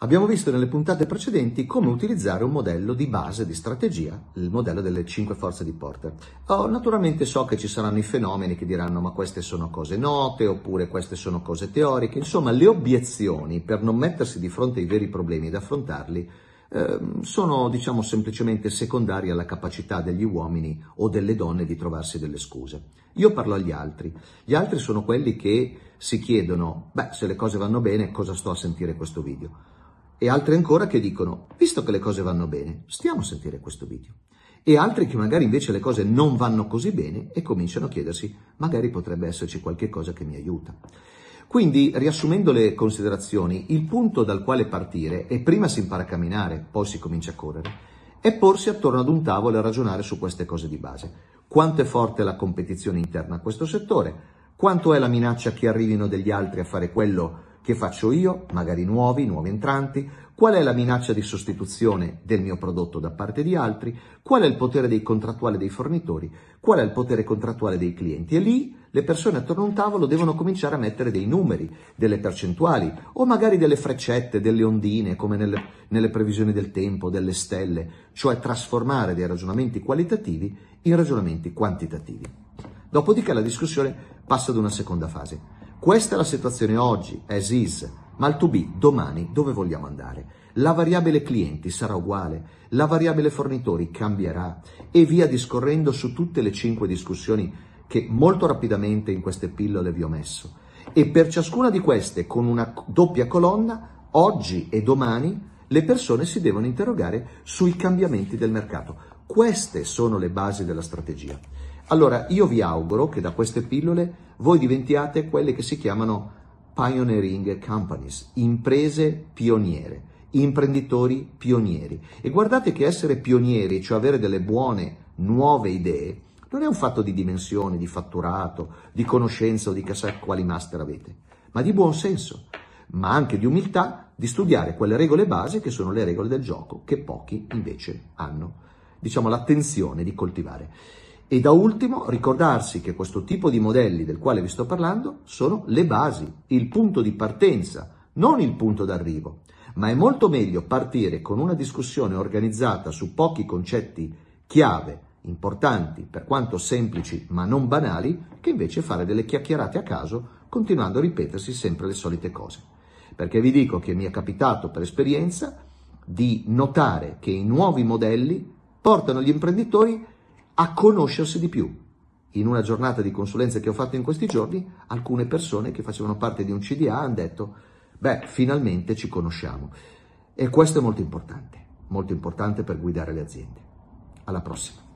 Abbiamo visto nelle puntate precedenti come utilizzare un modello di base di strategia, il modello delle 5 forze di Porter. Oh, naturalmente so che ci saranno i fenomeni che diranno ma queste sono cose note oppure queste sono cose teoriche, insomma le obiezioni per non mettersi di fronte ai veri problemi ed affrontarli eh, sono diciamo semplicemente secondarie alla capacità degli uomini o delle donne di trovarsi delle scuse. Io parlo agli altri, gli altri sono quelli che si chiedono, beh se le cose vanno bene cosa sto a sentire questo video? e altri ancora che dicono, visto che le cose vanno bene, stiamo a sentire questo video. E altri che magari invece le cose non vanno così bene e cominciano a chiedersi, magari potrebbe esserci qualche cosa che mi aiuta. Quindi, riassumendo le considerazioni, il punto dal quale partire è prima si impara a camminare, poi si comincia a correre, è porsi attorno ad un tavolo e ragionare su queste cose di base. Quanto è forte la competizione interna a questo settore? Quanto è la minaccia che arrivino degli altri a fare quello che che faccio io? Magari nuovi, nuovi entranti? Qual è la minaccia di sostituzione del mio prodotto da parte di altri? Qual è il potere dei contrattuali dei fornitori? Qual è il potere contrattuale dei clienti? E lì le persone attorno a un tavolo devono cominciare a mettere dei numeri, delle percentuali o magari delle freccette, delle ondine come nelle, nelle previsioni del tempo, delle stelle, cioè trasformare dei ragionamenti qualitativi in ragionamenti quantitativi. Dopodiché la discussione passa ad una seconda fase. Questa è la situazione oggi, as is, ma il to be domani dove vogliamo andare? La variabile clienti sarà uguale, la variabile fornitori cambierà e via discorrendo su tutte le cinque discussioni che molto rapidamente in queste pillole vi ho messo. E per ciascuna di queste, con una doppia colonna, oggi e domani, le persone si devono interrogare sui cambiamenti del mercato. Queste sono le basi della strategia. Allora, io vi auguro che da queste pillole voi diventiate quelle che si chiamano pioneering companies, imprese pioniere, imprenditori pionieri. E guardate che essere pionieri, cioè avere delle buone, nuove idee, non è un fatto di dimensione, di fatturato, di conoscenza o di chissà quali master avete, ma di buon senso, ma anche di umiltà di studiare quelle regole base che sono le regole del gioco che pochi invece hanno diciamo, l'attenzione di coltivare. E da ultimo ricordarsi che questo tipo di modelli del quale vi sto parlando sono le basi, il punto di partenza, non il punto d'arrivo. Ma è molto meglio partire con una discussione organizzata su pochi concetti chiave, importanti, per quanto semplici ma non banali, che invece fare delle chiacchierate a caso continuando a ripetersi sempre le solite cose. Perché vi dico che mi è capitato per esperienza di notare che i nuovi modelli portano gli imprenditori a conoscersi di più. In una giornata di consulenza che ho fatto in questi giorni, alcune persone che facevano parte di un CDA hanno detto, beh, finalmente ci conosciamo. E questo è molto importante, molto importante per guidare le aziende. Alla prossima.